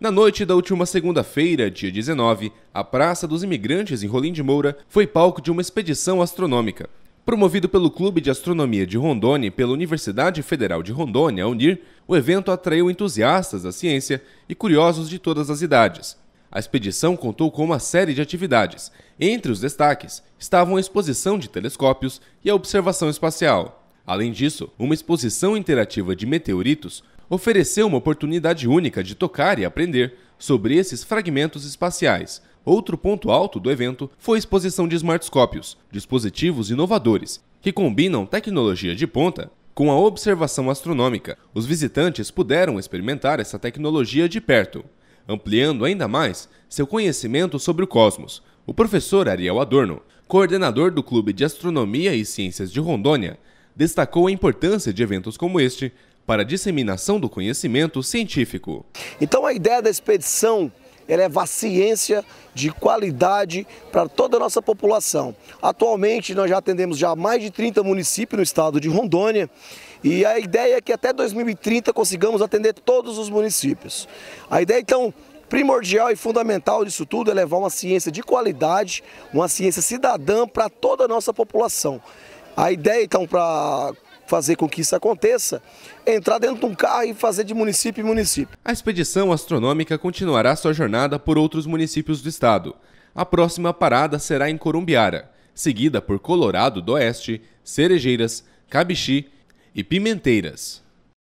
Na noite da última segunda-feira, dia 19, a Praça dos Imigrantes em Rolim de Moura foi palco de uma expedição astronômica. Promovido pelo Clube de Astronomia de Rondônia e pela Universidade Federal de Rondônia, UNIR, o evento atraiu entusiastas da ciência e curiosos de todas as idades. A expedição contou com uma série de atividades. Entre os destaques estavam a exposição de telescópios e a observação espacial. Além disso, uma exposição interativa de meteoritos ofereceu uma oportunidade única de tocar e aprender sobre esses fragmentos espaciais. Outro ponto alto do evento foi a exposição de smartscópios, dispositivos inovadores, que combinam tecnologia de ponta com a observação astronômica. Os visitantes puderam experimentar essa tecnologia de perto, ampliando ainda mais seu conhecimento sobre o cosmos. O professor Ariel Adorno, coordenador do Clube de Astronomia e Ciências de Rondônia, destacou a importância de eventos como este para a disseminação do conhecimento científico. Então a ideia da expedição é levar ciência de qualidade para toda a nossa população. Atualmente nós já atendemos já mais de 30 municípios no estado de Rondônia e a ideia é que até 2030 consigamos atender todos os municípios. A ideia então primordial e fundamental disso tudo é levar uma ciência de qualidade, uma ciência cidadã para toda a nossa população. A ideia então para fazer com que isso aconteça, entrar dentro de um carro e fazer de município em município. A expedição astronômica continuará sua jornada por outros municípios do estado. A próxima parada será em Corumbiara, seguida por Colorado do Oeste, Cerejeiras, Cabixi e Pimenteiras.